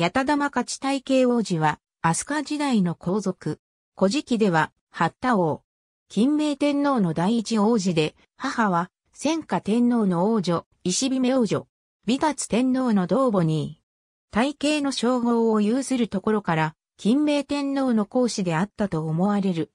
八田玉勝ち体系王子は、飛鳥時代の皇族。古事記では、八田王。金明天皇の第一王子で、母は、千火天皇の王女、石姫王女。美達天皇の同母に、体系の称号を有するところから、金明天皇の皇子であったと思われる。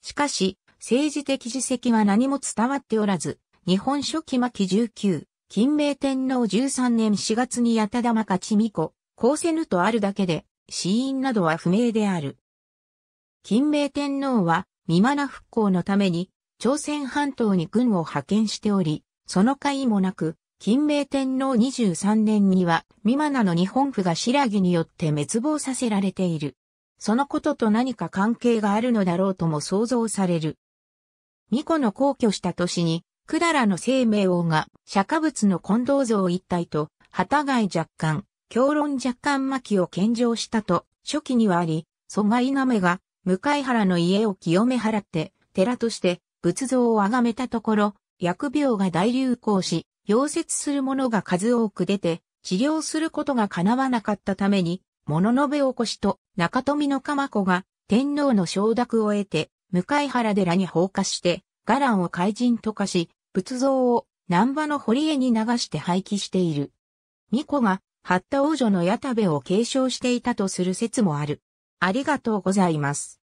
しかし、政治的史績は何も伝わっておらず、日本書紀末期19、金明天皇13年4月に八田玉勝美子、こせぬとあるだけで、死因などは不明である。金明天皇は、未な復興のために、朝鮮半島に軍を派遣しており、その甲斐もなく、金明天皇23年には、未なの日本府が白木によって滅亡させられている。そのことと何か関係があるのだろうとも想像される。巫女の皇居した年に、百済の生命王が釈迦仏の近藤像一体と、旗外若干、狂論若干巻を献上したと、初期にはあり、蘇我なめが、向原の家を清め払って、寺として仏像を崇めたところ、疫病が大流行し、溶接する者が数多く出て、治療することが叶わなかったために、物のべおこしと中富の鎌子が天皇の承諾を得て、向原寺に放火して、伽藍を怪人と化し、仏像を南波の堀江に流して廃棄している。巫女が八田王女の矢田部を継承していたとする説もある。ありがとうございます。